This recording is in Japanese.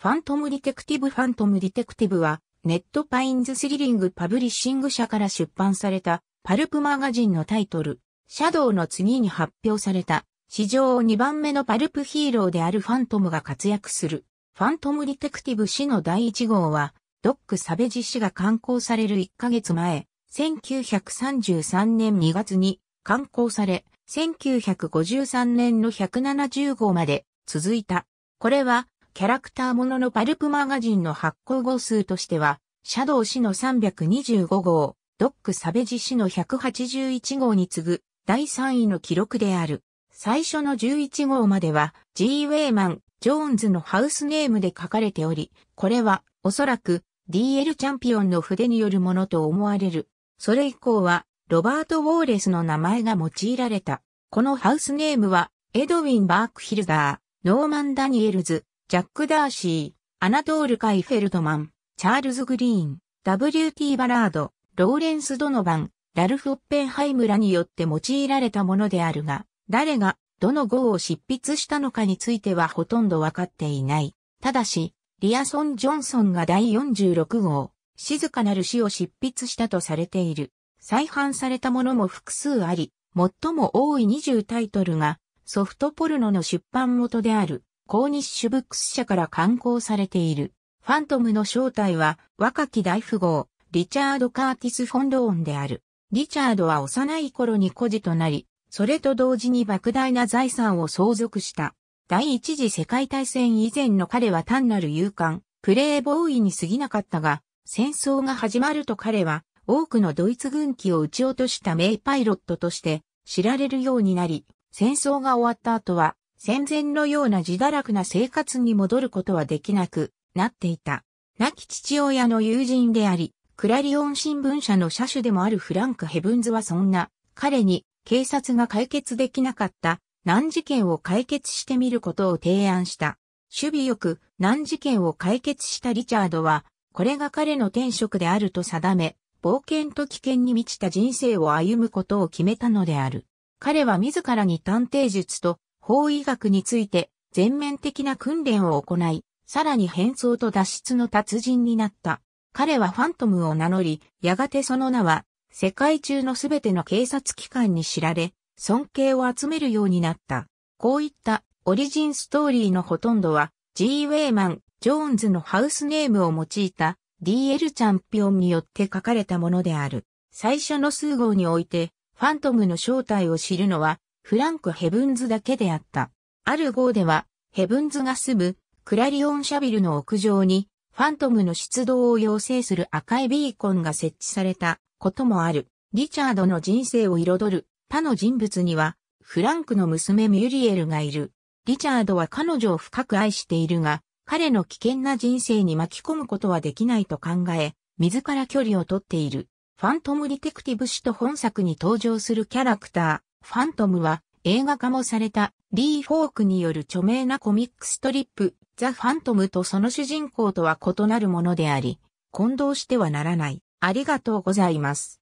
ファントムディテクティブファントムディテクティブは、ネットパインズスリリングパブリッシング社から出版された、パルプマガジンのタイトル、シャドウの次に発表された、史上2番目のパルプヒーローであるファントムが活躍する、ファントムディテクティブ誌の第1号は、ドック・サベジ氏が刊行される1ヶ月前、1933年2月に刊行され、1953年の170号まで続いた。これは、キャラクターもののパルプマガジンの発行号数としては、シャドウ氏の325号、ドック・サベジ氏の181号に次ぐ第3位の記録である。最初の11号までは G. ウェイマン、ジョーンズのハウスネームで書かれており、これはおそらく DL チャンピオンの筆によるものと思われる。それ以降はロバート・ウォーレスの名前が用いられた。このハウスネームはエドウィン・バークヒルダー、ノーマン・ダニエルズ、ジャック・ダーシー、アナトール・カイ・フェルトマン、チャールズ・グリーン、W.T. バラード、ローレンス・ドノバン、ラルフ・オッペンハイムらによって用いられたものであるが、誰がどの号を執筆したのかについてはほとんどわかっていない。ただし、リアソン・ジョンソンが第46号、静かなる死を執筆したとされている。再版されたものも複数あり、最も多い20タイトルがソフトポルノの出版元であるコーニッシュブックス社から刊行されている。ファントムの正体は若き大富豪、リチャード・カーティス・フォンローンである。リチャードは幼い頃に孤児となり、それと同時に莫大な財産を相続した。第一次世界大戦以前の彼は単なる勇敢、プレイボーイに過ぎなかったが、戦争が始まると彼は多くのドイツ軍機を撃ち落とした名パイロットとして知られるようになり、戦争が終わった後は戦前のような自堕落な生活に戻ることはできなくなっていた。亡き父親の友人であり、クラリオン新聞社の社主でもあるフランク・ヘブンズはそんな彼に警察が解決できなかった難事件を解決してみることを提案した。守備よく難事件を解決したリチャードは、これが彼の天職であると定め、冒険と危険に満ちた人生を歩むことを決めたのである。彼は自らに探偵術と法医学について全面的な訓練を行い、さらに変装と脱出の達人になった。彼はファントムを名乗り、やがてその名は、世界中のすべての警察機関に知られ、尊敬を集めるようになった。こういったオリジンストーリーのほとんどは、G. ウェイマン、ジョーンズのハウスネームを用いた DL チャンピオンによって書かれたものである。最初の数号において、ファントムの正体を知るのは、フランク・ヘブンズだけであった。ある号では、ヘブンズが住むクラリオンシャビルの屋上に、ファントムの出動を要請する赤いビーコンが設置されたこともある。リチャードの人生を彩る他の人物には、フランクの娘ミュリエルがいる。リチャードは彼女を深く愛しているが、彼の危険な人生に巻き込むことはできないと考え、自ら距離をとっている。ファントムディテクティブ氏と本作に登場するキャラクター。ファントムは映画化もされたリー・フォークによる著名なコミックストリップ、ザ・ファントムとその主人公とは異なるものであり、混同してはならない。ありがとうございます。